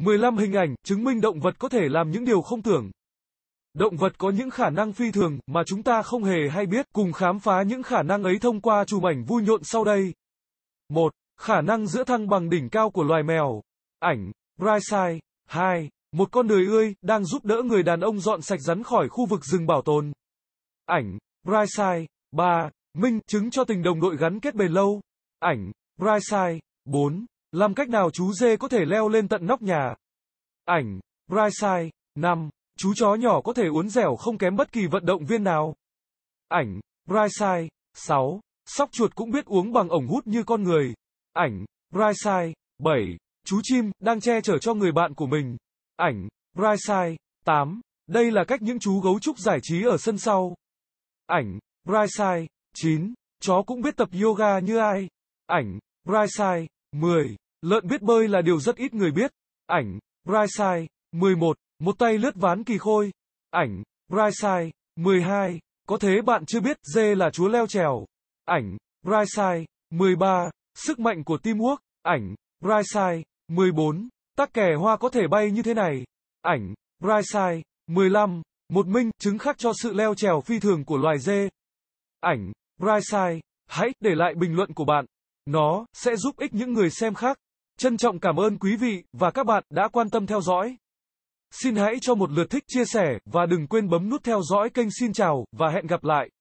15 hình ảnh chứng minh động vật có thể làm những điều không tưởng. Động vật có những khả năng phi thường mà chúng ta không hề hay biết, cùng khám phá những khả năng ấy thông qua chùm ảnh vui nhộn sau đây. 1. Khả năng giữa thăng bằng đỉnh cao của loài mèo. Ảnh, Brightside. 2. Một con đời ươi đang giúp đỡ người đàn ông dọn sạch rắn khỏi khu vực rừng bảo tồn. Ảnh, Brightside. 3. Minh chứng cho tình đồng đội gắn kết bền lâu. Ảnh, Brightside. 4. Làm cách nào chú dê có thể leo lên tận nóc nhà? Ảnh, Brightside, 5. Chú chó nhỏ có thể uốn dẻo không kém bất kỳ vận động viên nào. Ảnh, Brightside, 6. Sóc chuột cũng biết uống bằng ổng hút như con người. Ảnh, Brightside, 7. Chú chim, đang che chở cho người bạn của mình. Ảnh, Brightside, 8. Đây là cách những chú gấu trúc giải trí ở sân sau. Ảnh, Brightside, 9. Chó cũng biết tập yoga như ai. Ảnh, Brightside, 10. Lợn biết bơi là điều rất ít người biết. Ảnh, Brightside. 11. Một tay lướt ván kỳ khôi. Ảnh, Brightside. 12. Có thế bạn chưa biết dê là chúa leo trèo. Ảnh, Brightside. 13. Sức mạnh của teamwork. Ảnh, Brightside. 14. Tắc kè hoa có thể bay như thế này. Ảnh, Brightside. 15. Một minh chứng khác cho sự leo trèo phi thường của loài dê. Ảnh, Brightside. Hãy để lại bình luận của bạn. Nó sẽ giúp ích những người xem khác. Trân trọng cảm ơn quý vị và các bạn đã quan tâm theo dõi. Xin hãy cho một lượt thích chia sẻ và đừng quên bấm nút theo dõi kênh xin chào và hẹn gặp lại.